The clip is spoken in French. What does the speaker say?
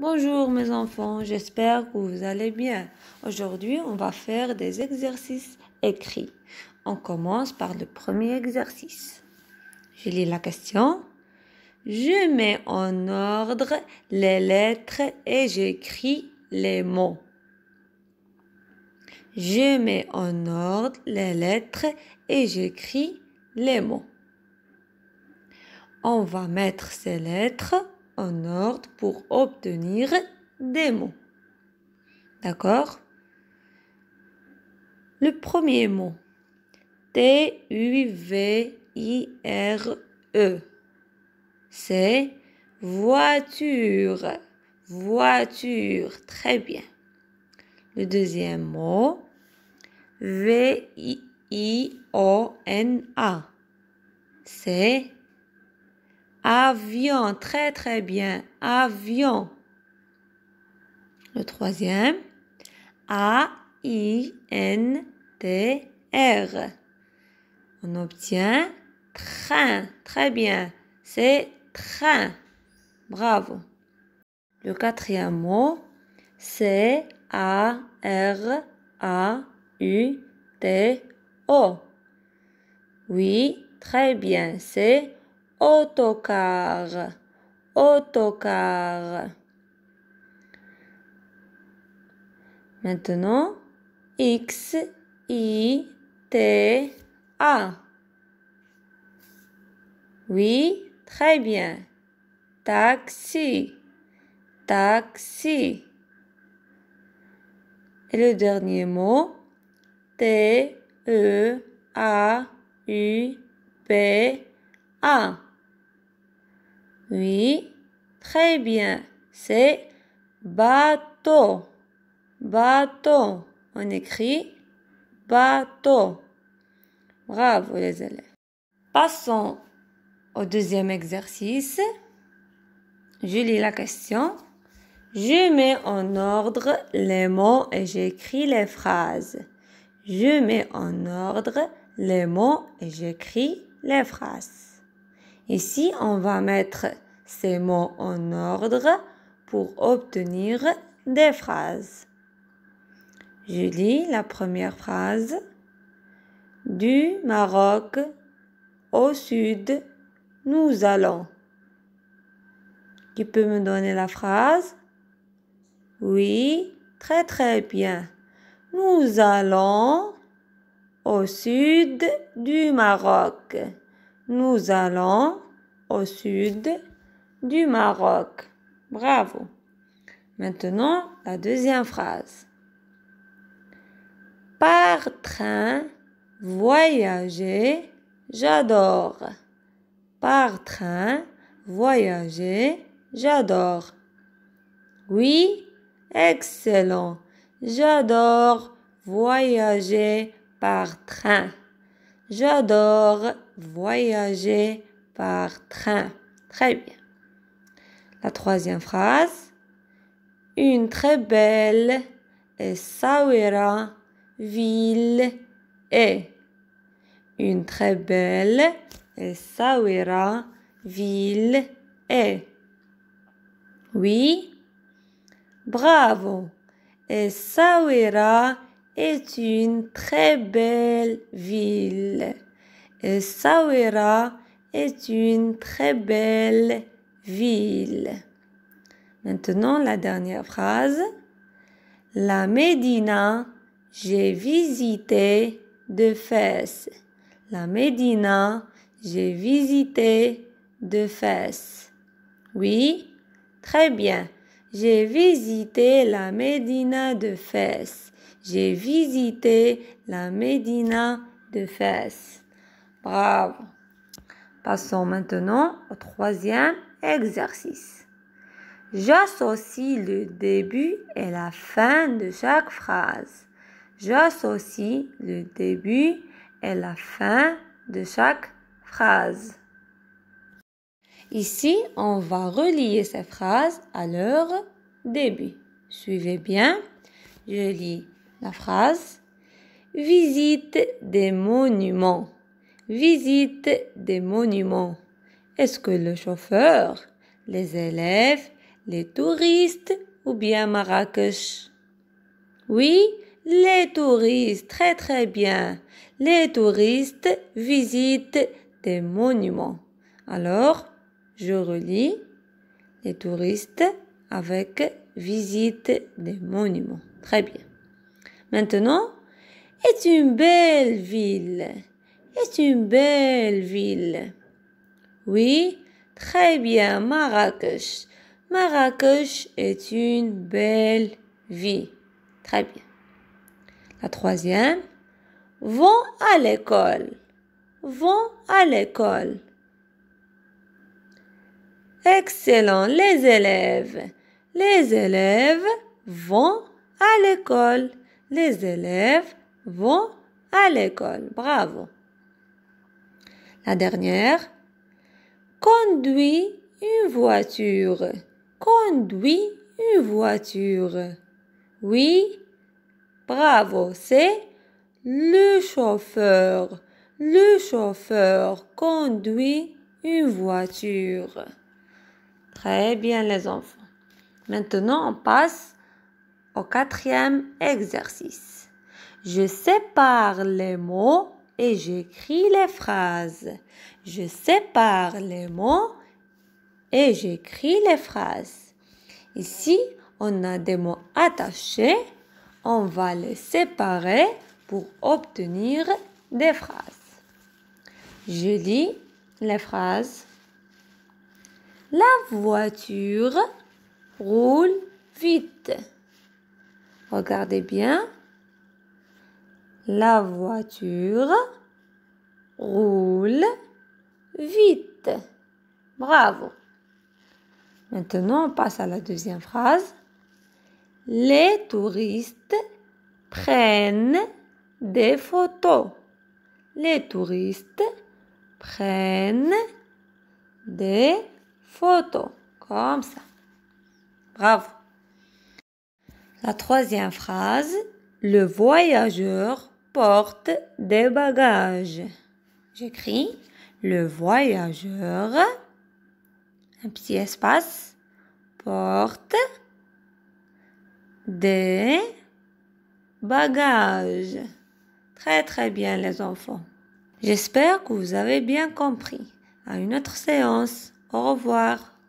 Bonjour mes enfants, j'espère que vous allez bien. Aujourd'hui, on va faire des exercices écrits. On commence par le premier exercice. Je lis la question. Je mets en ordre les lettres et j'écris les mots. Je mets en ordre les lettres et j'écris les mots. On va mettre ces lettres ordre pour obtenir des mots. D'accord Le premier mot. T-U-V-I-R-E. C'est voiture. Voiture. Très bien. Le deuxième mot. v i o n a C'est Avion, très très bien. Avion. Le troisième. A-I-N-T-R. On obtient train. Très bien. C'est train. Bravo. Le quatrième mot, c'est A-R-A-U-T-O. Oui, très bien. C'est autocar, autocar. Maintenant, X, I, T, A. Oui, très bien. Taxi, taxi. Et le dernier mot, T, E, A, U, P, A. Oui, très bien. C'est bateau. Bateau. On écrit bateau. Bravo les élèves. Passons au deuxième exercice. Je lis la question. Je mets en ordre les mots et j'écris les phrases. Je mets en ordre les mots et j'écris les phrases. Ici, on va mettre ces mots en ordre pour obtenir des phrases. Je lis la première phrase. Du Maroc au sud, nous allons. Qui peut me donner la phrase Oui, très très bien. Nous allons au sud du Maroc. Nous allons au sud du Maroc. Bravo. Maintenant, la deuxième phrase. Par train, voyager, j'adore. Par train, voyager, j'adore. Oui, excellent. J'adore voyager par train. J'adore voyager par train. Très bien. La troisième phrase. Une très belle et Essaouira ville est. Une très belle et Essaouira ville est. Oui. Bravo. Et Essaouira est une très belle ville. Et Essaouira est une très belle ville ville. Maintenant, la dernière phrase. La Médina, j'ai visité de fesses. La Médina, j'ai visité de fesses. Oui, très bien. J'ai visité la Médina de Fès. J'ai visité la Médina de Fès. Bravo. Passons maintenant au troisième Exercice. J'associe le début et la fin de chaque phrase. J'associe le début et la fin de chaque phrase. Ici, on va relier ces phrases à leur début. Suivez bien. Je lis la phrase. Visite des monuments. Visite des monuments. Est-ce que le chauffeur, les élèves, les touristes ou bien Marrakech Oui, les touristes, très très bien. Les touristes visitent des monuments. Alors, je relis les touristes avec visite des monuments. Très bien. Maintenant, est une belle ville. Est une belle ville. Oui, très bien, Marrakech. Marrakech est une belle vie. Très bien. La troisième, vont à l'école. Vont à l'école. Excellent, les élèves. Les élèves vont à l'école. Les élèves vont à l'école. Bravo. La dernière, conduit une voiture. Conduit une voiture. Oui, bravo, c'est le chauffeur. Le chauffeur conduit une voiture. Très bien les enfants. Maintenant, on passe au quatrième exercice. Je sépare les mots et j'écris les phrases. Je sépare les mots et j'écris les phrases. Ici, on a des mots attachés. On va les séparer pour obtenir des phrases. Je lis les phrases. La voiture roule vite. Regardez bien la voiture roule vite. Bravo. Maintenant, on passe à la deuxième phrase. Les touristes prennent des photos. Les touristes prennent des photos. Comme ça. Bravo. La troisième phrase. Le voyageur porte des bagages. J'écris le voyageur, un petit espace, porte des bagages. Très très bien les enfants. J'espère que vous avez bien compris. À une autre séance. Au revoir.